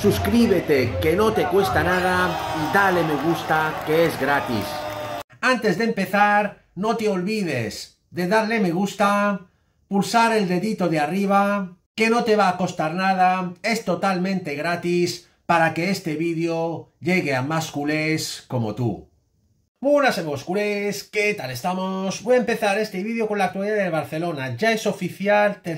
suscríbete que no te cuesta nada y dale me gusta que es gratis. Antes de empezar, no te olvides de darle me gusta, pulsar el dedito de arriba, que no te va a costar nada, es totalmente gratis para que este vídeo llegue a más culés como tú. Buenas amigos culés, ¿qué tal estamos? Voy a empezar este vídeo con la actualidad de Barcelona. Ya es oficial, Ter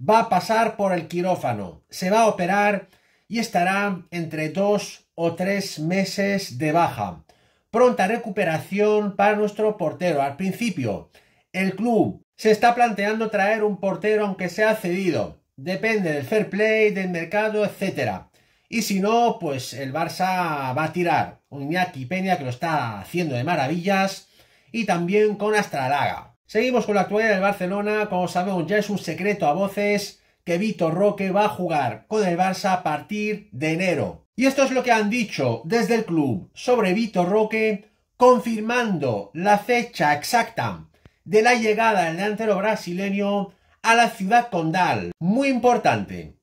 va a pasar por el quirófano. Se va a operar y estará entre dos o tres meses de baja. Pronta recuperación para nuestro portero. Al principio, el club se está planteando traer un portero aunque sea cedido. Depende del fair play, del mercado, etc. Y si no, pues el Barça va a tirar. Un Iñaki Peña que lo está haciendo de maravillas. Y también con Astralaga. Seguimos con la actualidad del Barcelona. Como sabemos, ya es un secreto a voces que Vitor Roque va a jugar con el Barça a partir de enero. Y esto es lo que han dicho desde el club sobre Vitor Roque, confirmando la fecha exacta de la llegada del delantero brasileño a la ciudad condal. Muy importante.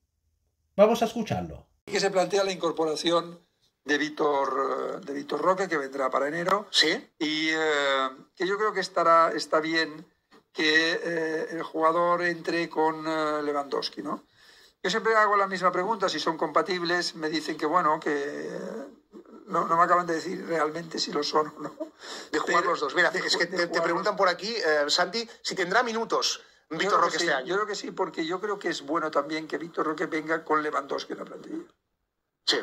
Vamos a escucharlo. Que se plantea la incorporación de Víctor, de Roque, que vendrá para enero. Sí. Y eh, que yo creo que estará, está bien que eh, el jugador entre con eh, Lewandowski, ¿no? Yo siempre hago la misma pregunta, si son compatibles, me dicen que bueno, que eh, no, me acaban de decir realmente si lo son o no. De jugar los dos. Mira, es que te, preguntan por aquí, Santi, si tendrá minutos Víctor Roque este año. Yo creo que sí, porque yo creo que es bueno también que Víctor Roque venga con Lewandowski en la plantilla. Sí.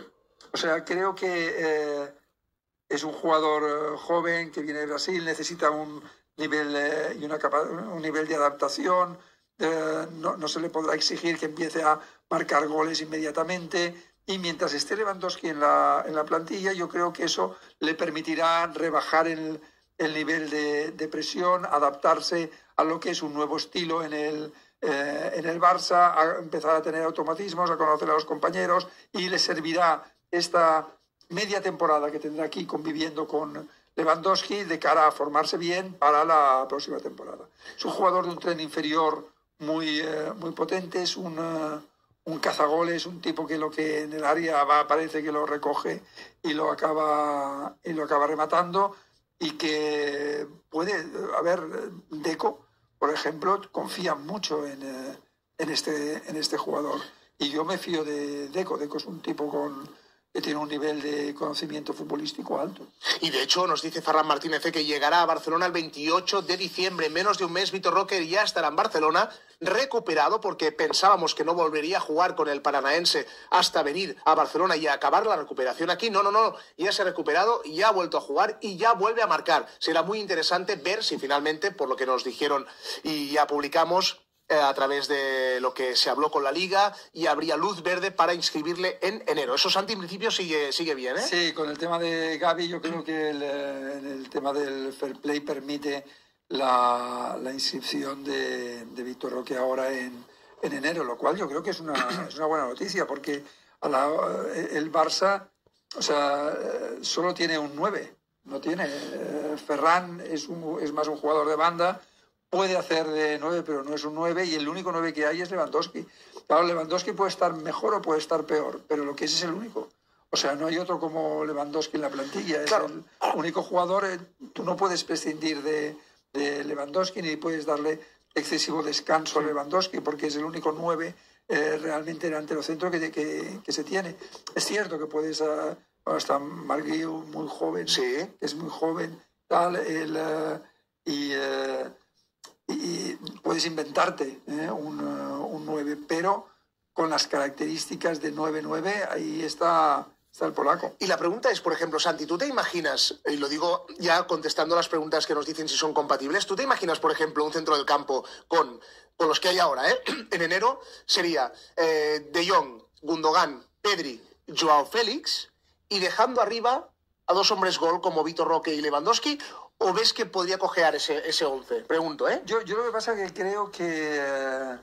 O sea, creo que es un jugador joven que viene de Brasil, necesita un nivel eh, y una un nivel de adaptación. Eh, no, se le podrá exigir que empiece a marcar goles inmediatamente. Y mientras esté Lewandowski en la, en la plantilla, yo creo que eso le permitirá rebajar el, nivel de, presión, adaptarse a lo que es un nuevo estilo en el, eh, en el Barça, empezar a tener automatismos, a conocer a los compañeros y le servirá esta media temporada que tendrá aquí conviviendo con, Lewandowski de cara a formarse bien para la próxima temporada. Es un jugador de un tren inferior muy, eh, muy potente, es un, eh, un cazagoles, un tipo que lo que en el área va parece que lo recoge y lo acaba, y lo acaba rematando y que puede, haber ver, Deco, por ejemplo, confía mucho eh, en, este, en este jugador. Y yo me fío de Deco, Deco es un tipo con que tiene un nivel de conocimiento futbolístico alto. Y de hecho nos dice Ferran Martínez eh, que llegará a Barcelona el 28 de diciembre. En menos de un mes Vitor Roque ya estará en Barcelona recuperado porque pensábamos que no volvería a jugar con el paranaense hasta venir a Barcelona y acabar la recuperación aquí. No, no, no, ya se ha recuperado, ya ha vuelto a jugar y ya vuelve a marcar. Será muy interesante ver si finalmente, por lo que nos dijeron y ya publicamos, eh, a través de lo que se habló con la liga y habría luz verde para inscribirle en enero. Eso, Santi, en principio sigue, sigue bien, ¿eh? Sí, con el tema de Gaby yo creo que el, eh, el tema del fair play permite la, inscripción de, de Víctor Roque ahora en, en, enero, lo cual yo creo que es una, es una buena noticia porque a eh, el Barça o sea, solo tiene un 9, no tiene... Ferran es, un, es más un jugador de banda puede hacer de 9, pero no es un 9, y el único 9 que hay es Lewandowski. Claro, Lewandowski puede estar mejor o puede estar peor, pero lo que es es el único. O sea, no hay otro como Lewandowski en la plantilla. Es el único jugador, eh, tú no puedes prescindir de, Lewandowski ni puedes darle excesivo descanso a Lewandowski, porque es el único 9 eh, realmente delantero centro que, que, que, se tiene. Es cierto que puedes... Ah, está muy joven, sí. es muy joven, tal, el, ah, y... Eh, puedes inventarte ¿eh? un, 9, eh, pero con las características de 9-9, ahí está, está el polaco. Y la pregunta es, por ejemplo, Santi, ¿tú te imaginas, y lo digo ya contestando las preguntas que nos dicen si son compatibles, ¿tú te imaginas, por ejemplo, un centro del campo con, los que hay ahora? ¿eh? en enero sería eh, De Jong, Gundogan, Pedri, Joao Félix y dejando arriba a dos hombres gol como Vito Roque y Lewandowski, o ves que podría cojear ese, ese 11? Pregunto, ¿eh? Yo, yo lo que pasa es que creo que eh,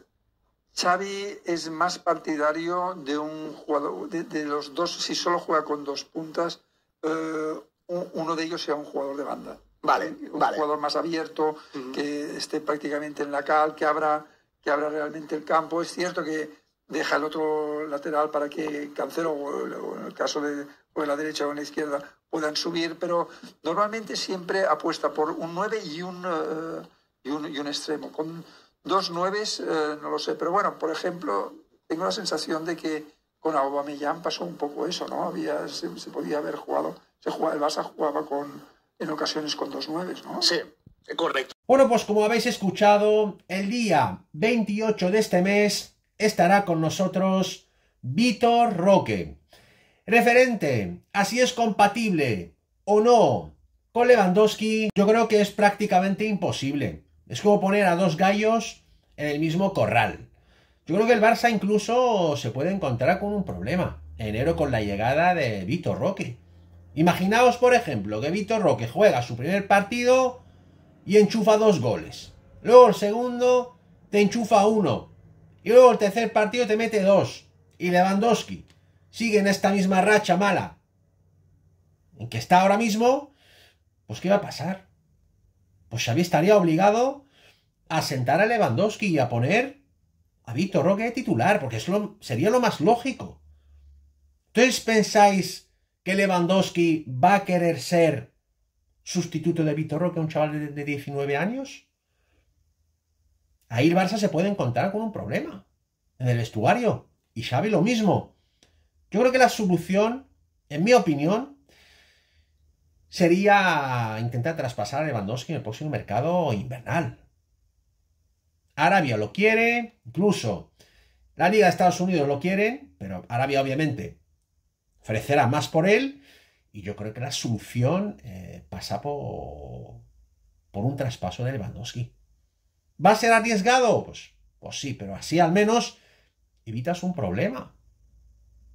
Xavi es más partidario de un jugador, de, los dos, si solo juega con dos puntas, eh, uno de ellos sea un jugador de banda. Vale, un jugador más abierto, que esté prácticamente en la cal, que abra, que abra realmente el campo. Es cierto que deja el otro lateral para que Cancelo, o, en el caso de, o la derecha o en la izquierda, puedan subir, pero normalmente siempre apuesta por un 9 y un, eh, y, un y un, extremo. Con dos 9 eh, no lo sé, pero bueno, por ejemplo, tengo la sensación de que con Aubameyang pasó un poco eso, ¿no? Había, se, podía haber jugado, se jugaba, el Barça jugaba con, en ocasiones con dos 9 ¿no? Sí, correcto. Bueno, pues como habéis escuchado, el día 28 de este mes estará con nosotros Vitor Roque. Referente, así es compatible o no con Lewandowski, yo creo que es prácticamente imposible. Es como poner a dos gallos en el mismo corral. Yo creo que el Barça incluso se puede encontrar con un problema. Enero con la llegada de Vitor Roque. Imaginaos, por ejemplo, que Vitor Roque juega su primer partido y enchufa dos goles. Luego el segundo te enchufa uno. Y luego el tercer partido te mete dos. Y Lewandowski sigue en esta misma racha mala en que está ahora mismo, pues ¿qué va a pasar? Pues Xavi estaría obligado a sentar a Lewandowski y a poner a Vitor Roque de titular, porque sería lo más lógico. ¿Entonces pensáis que Lewandowski va a querer ser sustituto de Vitor Roque, un chaval de, de 19 años? Ahí el Barça se puede encontrar con un problema en el vestuario. Y Xavi lo mismo. Yo creo que la solución, en mi opinión, sería intentar traspasar a Lewandowski en el próximo mercado invernal. Arabia lo quiere, incluso la Liga de Estados Unidos lo quiere, pero Arabia obviamente ofrecerá más por él. Y yo creo que la solución eh, pasa por, por un traspaso de Lewandowski. ¿Va a ser arriesgado? Pues, pues, sí, pero así al menos evitas un problema.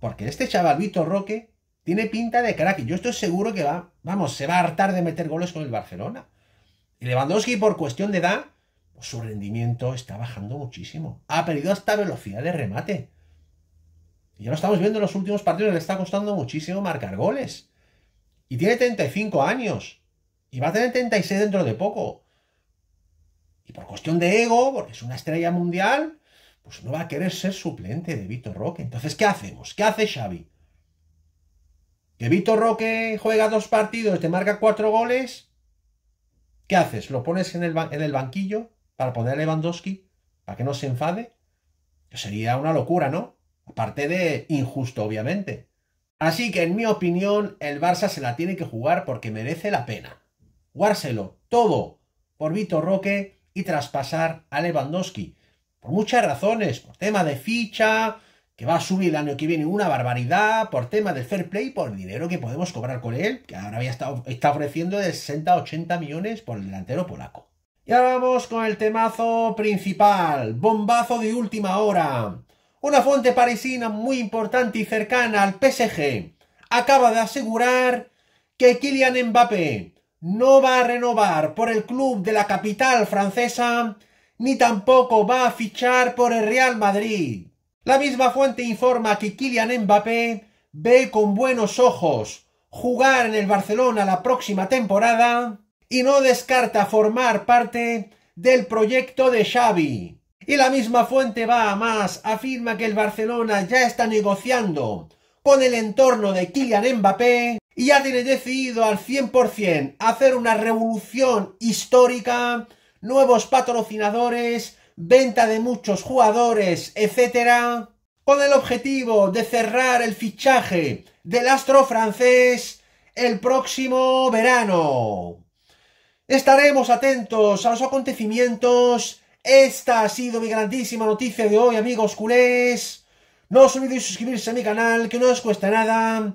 Porque este chaval Roque tiene pinta de crack. Y yo estoy seguro que va, vamos, se va a hartar de meter goles con el Barcelona. Y Lewandowski, por cuestión de edad, pues su rendimiento está bajando muchísimo. Ha perdido hasta velocidad de remate. Y ya lo estamos viendo en los últimos partidos, le está costando muchísimo marcar goles. Y tiene 35 años. Y va a tener 36 dentro de poco. Y por cuestión de ego, porque es una estrella mundial, pues no va a querer ser suplente de Vitor Roque. Entonces, ¿qué hacemos? ¿Qué hace Xavi? ¿Que Vitor Roque juega dos partidos, te marca cuatro goles? ¿Qué haces? ¿Lo pones en el, en el banquillo para poner a Lewandowski? ¿Para que no se enfade? Sería una locura, ¿no? Aparte de injusto, obviamente. Así que, en mi opinión, el Barça se la tiene que jugar porque merece la pena. Guárselo todo por Vitor Roque y traspasar a Lewandowski. Por muchas razones, por tema de ficha, que va a subir el año que viene una barbaridad, por tema del fair play, por dinero que podemos cobrar con él, que ahora ya está, ofreciendo de 60-80 millones por el delantero polaco. Y ahora vamos con el temazo principal, bombazo de última hora. Una fuente parisina muy importante y cercana al PSG acaba de asegurar que Kylian Mbappé no va a renovar por el club de la capital francesa, ni tampoco va a fichar por el Real Madrid. La misma fuente informa que Kylian Mbappé ve con buenos ojos jugar en el Barcelona la próxima temporada y no descarta formar parte del proyecto de Xavi. Y la misma fuente va a más, afirma que el Barcelona ya está negociando con el entorno de Kylian Mbappé y ya tiene decidido al 100% hacer una revolución histórica, nuevos patrocinadores, venta de muchos jugadores, etc., con el objetivo de cerrar el fichaje del astro francés el próximo verano. Estaremos atentos a los acontecimientos. Esta ha sido mi grandísima noticia de hoy, amigos culés. No os olvidéis suscribirse a mi canal, que no os cuesta nada